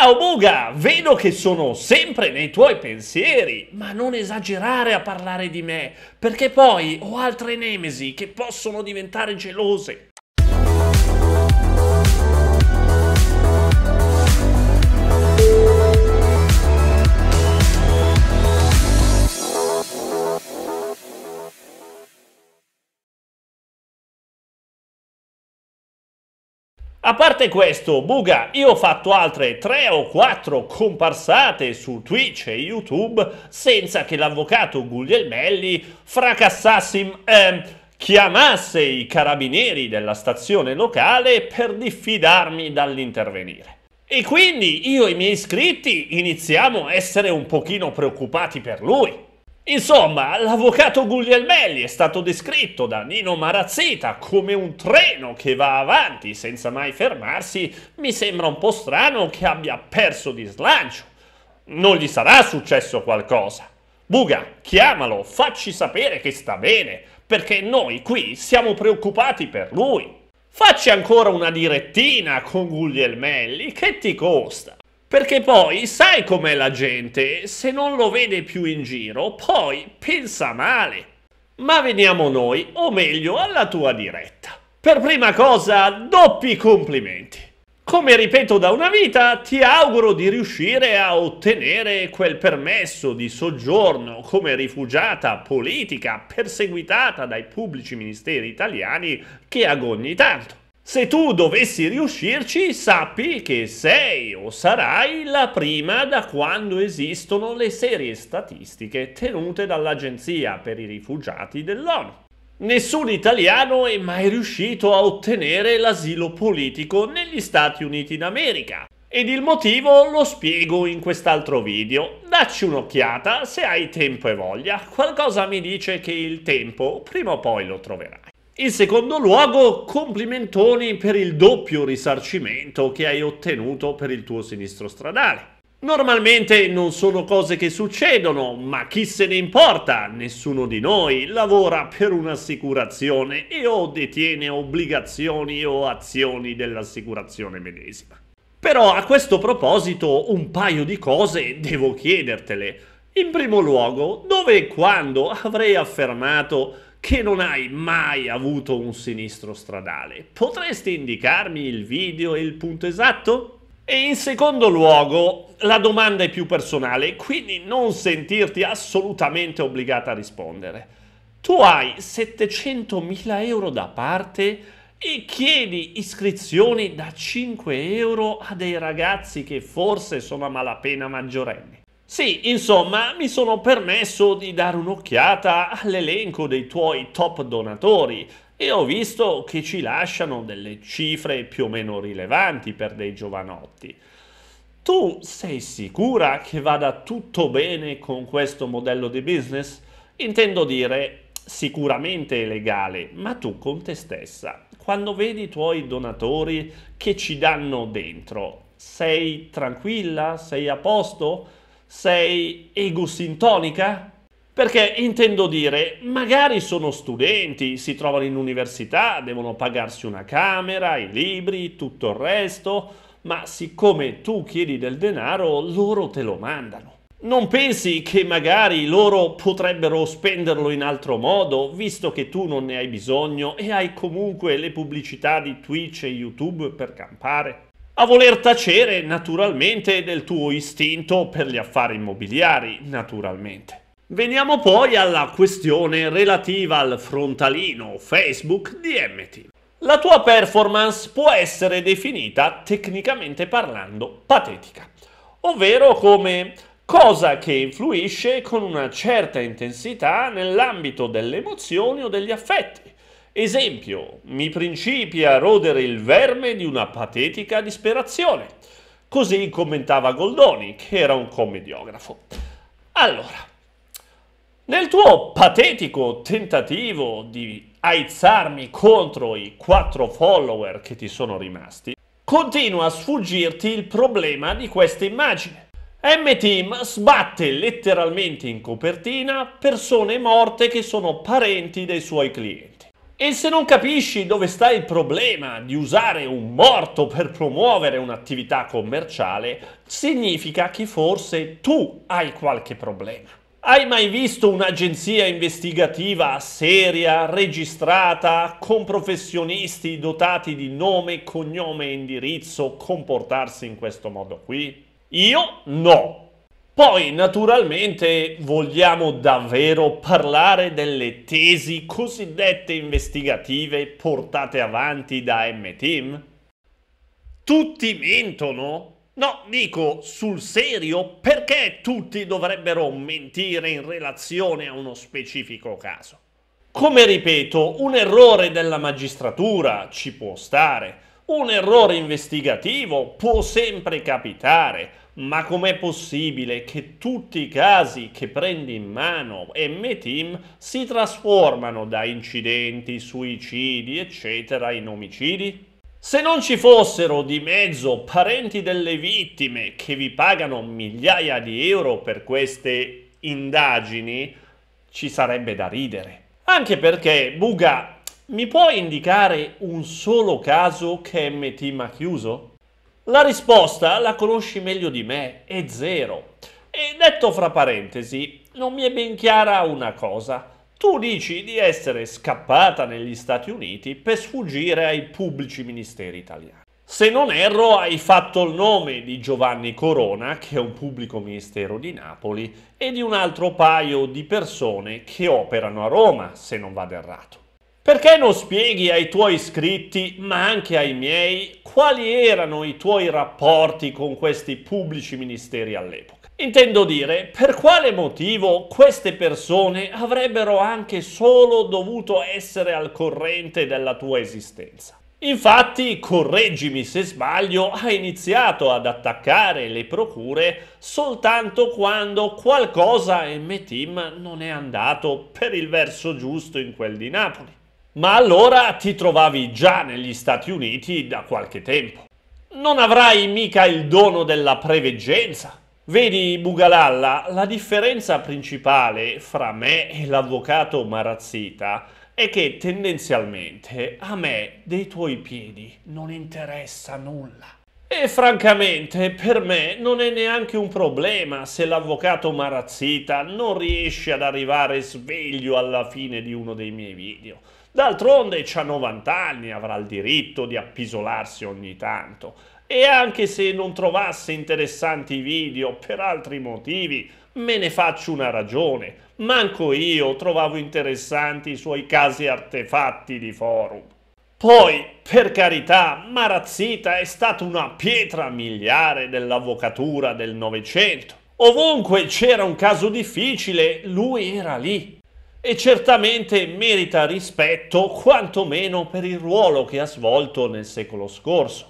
Ciao Buga, vedo che sono sempre nei tuoi pensieri, ma non esagerare a parlare di me, perché poi ho altre nemesi che possono diventare gelose. A parte questo, Buga, io ho fatto altre 3 o 4 comparsate su Twitch e YouTube senza che l'avvocato Guglielmelli fracassasse... Eh, chiamasse i carabinieri della stazione locale per diffidarmi dall'intervenire. E quindi io e i miei iscritti iniziamo a essere un pochino preoccupati per lui. Insomma, l'avvocato Guglielmelli è stato descritto da Nino Marazzita come un treno che va avanti senza mai fermarsi, mi sembra un po' strano che abbia perso di slancio. Non gli sarà successo qualcosa. Buga, chiamalo, facci sapere che sta bene, perché noi qui siamo preoccupati per lui. Facci ancora una direttina con Guglielmelli, che ti costa? Perché poi sai com'è la gente, se non lo vede più in giro, poi pensa male. Ma veniamo noi, o meglio, alla tua diretta. Per prima cosa, doppi complimenti. Come ripeto da una vita, ti auguro di riuscire a ottenere quel permesso di soggiorno come rifugiata politica perseguitata dai pubblici ministeri italiani che agogni tanto. Se tu dovessi riuscirci, sappi che sei o sarai la prima da quando esistono le serie statistiche tenute dall'Agenzia per i rifugiati dell'ONU. Nessun italiano è mai riuscito a ottenere l'asilo politico negli Stati Uniti d'America. Ed il motivo lo spiego in quest'altro video. Dacci un'occhiata se hai tempo e voglia. Qualcosa mi dice che il tempo prima o poi lo troverai. In secondo luogo, complimentoni per il doppio risarcimento che hai ottenuto per il tuo sinistro stradale. Normalmente non sono cose che succedono, ma chi se ne importa? Nessuno di noi lavora per un'assicurazione e o detiene obbligazioni o azioni dell'assicurazione medesima. Però a questo proposito un paio di cose devo chiedertele. In primo luogo, dove e quando avrei affermato che non hai mai avuto un sinistro stradale. Potresti indicarmi il video e il punto esatto? E in secondo luogo, la domanda è più personale, quindi non sentirti assolutamente obbligata a rispondere. Tu hai 700.000 euro da parte e chiedi iscrizioni da 5 euro a dei ragazzi che forse sono a malapena maggiorenni. Sì, insomma, mi sono permesso di dare un'occhiata all'elenco dei tuoi top donatori e ho visto che ci lasciano delle cifre più o meno rilevanti per dei giovanotti. Tu sei sicura che vada tutto bene con questo modello di business? Intendo dire, sicuramente è legale, ma tu con te stessa, quando vedi i tuoi donatori che ci danno dentro, sei tranquilla? Sei a posto? Sei egosintonica? Perché intendo dire, magari sono studenti, si trovano in università, devono pagarsi una camera, i libri, tutto il resto, ma siccome tu chiedi del denaro, loro te lo mandano. Non pensi che magari loro potrebbero spenderlo in altro modo, visto che tu non ne hai bisogno e hai comunque le pubblicità di Twitch e YouTube per campare? a voler tacere naturalmente del tuo istinto per gli affari immobiliari, naturalmente. Veniamo poi alla questione relativa al frontalino Facebook di MT. La tua performance può essere definita, tecnicamente parlando, patetica, ovvero come cosa che influisce con una certa intensità nell'ambito delle emozioni o degli affetti, Esempio, mi principi a rodere il verme di una patetica disperazione. Così commentava Goldoni, che era un commediografo. Allora, nel tuo patetico tentativo di aizzarmi contro i quattro follower che ti sono rimasti, continua a sfuggirti il problema di questa immagine. M-Team sbatte letteralmente in copertina persone morte che sono parenti dei suoi clienti. E se non capisci dove sta il problema di usare un morto per promuovere un'attività commerciale, significa che forse tu hai qualche problema. Hai mai visto un'agenzia investigativa seria, registrata, con professionisti dotati di nome, cognome e indirizzo comportarsi in questo modo qui? Io no. Poi naturalmente vogliamo davvero parlare delle tesi cosiddette investigative portate avanti da M-Team? Tutti mentono? No, dico sul serio, perché tutti dovrebbero mentire in relazione a uno specifico caso? Come ripeto, un errore della magistratura ci può stare, un errore investigativo può sempre capitare, ma com'è possibile che tutti i casi che prendi in mano M-Team si trasformano da incidenti, suicidi, eccetera, in omicidi? Se non ci fossero di mezzo parenti delle vittime che vi pagano migliaia di euro per queste indagini, ci sarebbe da ridere. Anche perché, Buga, mi puoi indicare un solo caso che M-Team ha chiuso? La risposta la conosci meglio di me, è zero. E detto fra parentesi, non mi è ben chiara una cosa. Tu dici di essere scappata negli Stati Uniti per sfuggire ai pubblici ministeri italiani. Se non erro, hai fatto il nome di Giovanni Corona, che è un pubblico ministero di Napoli, e di un altro paio di persone che operano a Roma, se non vado errato. Perché non spieghi ai tuoi iscritti, ma anche ai miei, quali erano i tuoi rapporti con questi pubblici ministeri all'epoca? Intendo dire, per quale motivo queste persone avrebbero anche solo dovuto essere al corrente della tua esistenza? Infatti, correggimi se sbaglio, hai iniziato ad attaccare le procure soltanto quando qualcosa a M-Team non è andato per il verso giusto in quel di Napoli ma allora ti trovavi già negli Stati Uniti da qualche tempo. Non avrai mica il dono della preveggenza. Vedi, Bugalalla, la differenza principale fra me e l'avvocato Marazzita è che tendenzialmente a me dei tuoi piedi non interessa nulla. E francamente per me non è neanche un problema se l'avvocato Marazzita non riesce ad arrivare sveglio alla fine di uno dei miei video. D'altronde c'ha 90 anni, avrà il diritto di appisolarsi ogni tanto. E anche se non trovasse interessanti i video per altri motivi, me ne faccio una ragione. Manco io trovavo interessanti i suoi casi artefatti di forum. Poi, per carità, Marazzita è stata una pietra miliare dell'avvocatura del Novecento. Ovunque c'era un caso difficile, lui era lì e certamente merita rispetto quantomeno per il ruolo che ha svolto nel secolo scorso.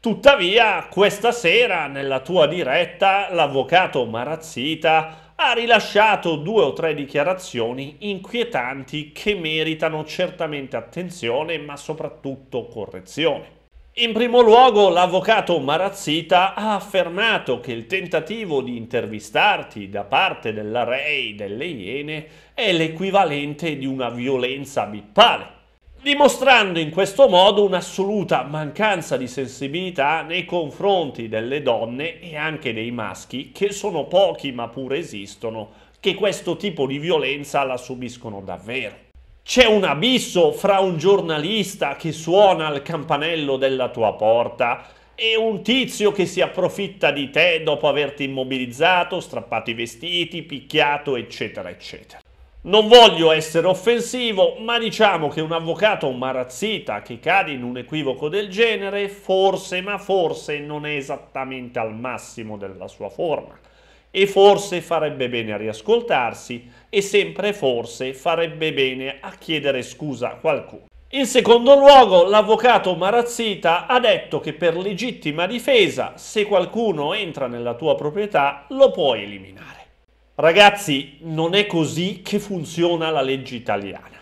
Tuttavia, questa sera, nella tua diretta, l'avvocato Marazzita ha rilasciato due o tre dichiarazioni inquietanti che meritano certamente attenzione ma soprattutto correzione. In primo luogo l'avvocato Marazzita ha affermato che il tentativo di intervistarti da parte della Rei delle Iene è l'equivalente di una violenza bippale, dimostrando in questo modo un'assoluta mancanza di sensibilità nei confronti delle donne e anche dei maschi, che sono pochi ma pure esistono, che questo tipo di violenza la subiscono davvero. C'è un abisso fra un giornalista che suona al campanello della tua porta e un tizio che si approfitta di te dopo averti immobilizzato, strappato i vestiti, picchiato, eccetera, eccetera. Non voglio essere offensivo, ma diciamo che un avvocato marazzita che cade in un equivoco del genere, forse, ma forse non è esattamente al massimo della sua forma e forse farebbe bene a riascoltarsi e sempre forse farebbe bene a chiedere scusa a qualcuno. In secondo luogo, l'avvocato Marazzita ha detto che per legittima difesa, se qualcuno entra nella tua proprietà, lo puoi eliminare. Ragazzi, non è così che funziona la legge italiana.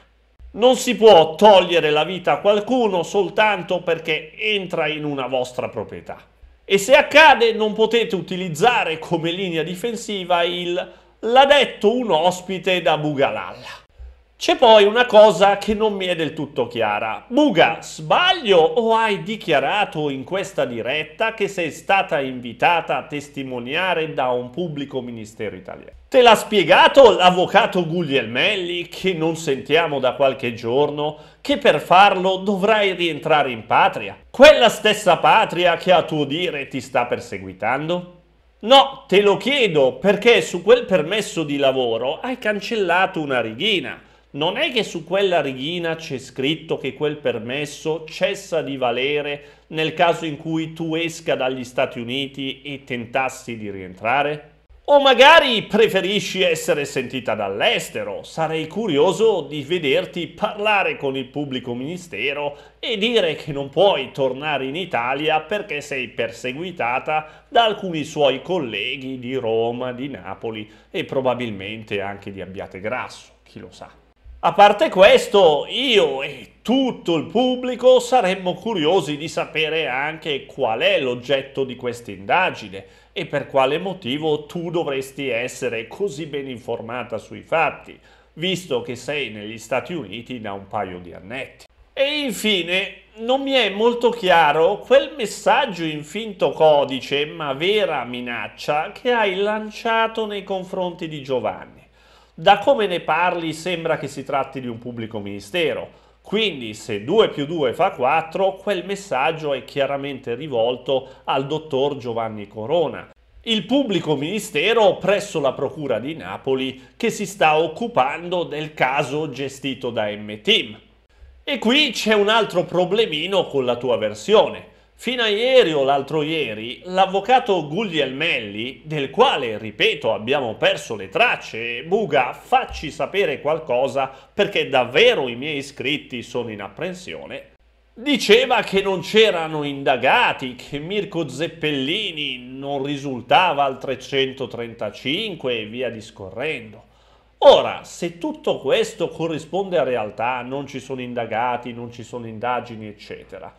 Non si può togliere la vita a qualcuno soltanto perché entra in una vostra proprietà. E se accade non potete utilizzare come linea difensiva il l'ha detto un ospite da Bugalalla. C'è poi una cosa che non mi è del tutto chiara. Buga, sbaglio o hai dichiarato in questa diretta che sei stata invitata a testimoniare da un pubblico ministero italiano? Te l'ha spiegato l'avvocato Guglielmelli, che non sentiamo da qualche giorno, che per farlo dovrai rientrare in patria? Quella stessa patria che a tuo dire ti sta perseguitando? No, te lo chiedo perché su quel permesso di lavoro hai cancellato una righina non è che su quella righina c'è scritto che quel permesso cessa di valere nel caso in cui tu esca dagli Stati Uniti e tentassi di rientrare? O magari preferisci essere sentita dall'estero? Sarei curioso di vederti parlare con il pubblico ministero e dire che non puoi tornare in Italia perché sei perseguitata da alcuni suoi colleghi di Roma, di Napoli e probabilmente anche di Abbiate Grasso, chi lo sa. A parte questo, io e tutto il pubblico saremmo curiosi di sapere anche qual è l'oggetto di questa indagine e per quale motivo tu dovresti essere così ben informata sui fatti, visto che sei negli Stati Uniti da un paio di annetti. E infine, non mi è molto chiaro quel messaggio in finto codice, ma vera minaccia, che hai lanciato nei confronti di Giovanni. Da come ne parli sembra che si tratti di un pubblico ministero. Quindi se 2 più 2 fa 4, quel messaggio è chiaramente rivolto al dottor Giovanni Corona, il pubblico ministero presso la Procura di Napoli che si sta occupando del caso gestito da M-Team. E qui c'è un altro problemino con la tua versione. Fino a ieri o l'altro ieri, l'avvocato Guglielmelli, del quale, ripeto, abbiamo perso le tracce, Buga, facci sapere qualcosa perché davvero i miei iscritti sono in apprensione, diceva che non c'erano indagati, che Mirko Zeppellini non risultava al 335 e via discorrendo. Ora, se tutto questo corrisponde a realtà, non ci sono indagati, non ci sono indagini, eccetera,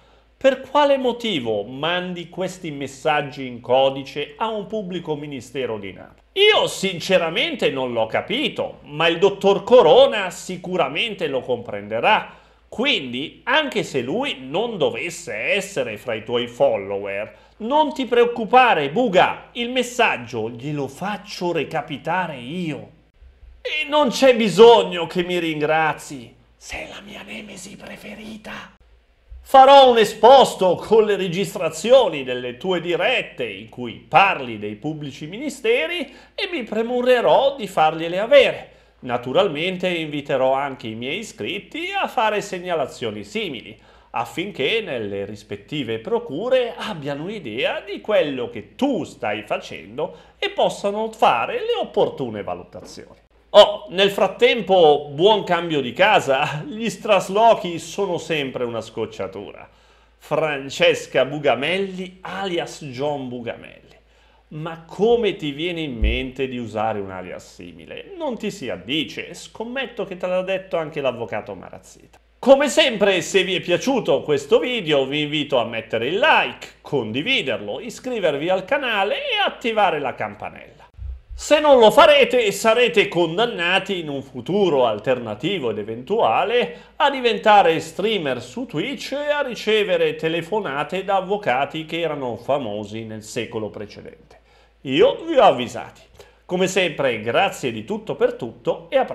per quale motivo mandi questi messaggi in codice a un pubblico ministero di Napoli? Io sinceramente non l'ho capito, ma il dottor Corona sicuramente lo comprenderà. Quindi, anche se lui non dovesse essere fra i tuoi follower, non ti preoccupare, Buga, il messaggio glielo faccio recapitare io. E non c'è bisogno che mi ringrazi, sei la mia nemesi preferita. Farò un esposto con le registrazioni delle tue dirette in cui parli dei pubblici ministeri e mi premurerò di fargliele avere. Naturalmente inviterò anche i miei iscritti a fare segnalazioni simili, affinché nelle rispettive procure abbiano un'idea di quello che tu stai facendo e possano fare le opportune valutazioni. Oh, nel frattempo, buon cambio di casa, gli straslochi sono sempre una scocciatura. Francesca Bugamelli, alias John Bugamelli. Ma come ti viene in mente di usare un alias simile? Non ti si addice, scommetto che te l'ha detto anche l'avvocato Marazzita. Come sempre, se vi è piaciuto questo video, vi invito a mettere il like, condividerlo, iscrivervi al canale e attivare la campanella. Se non lo farete sarete condannati in un futuro alternativo ed eventuale a diventare streamer su Twitch e a ricevere telefonate da avvocati che erano famosi nel secolo precedente. Io vi ho avvisati. Come sempre grazie di tutto per tutto e a presto.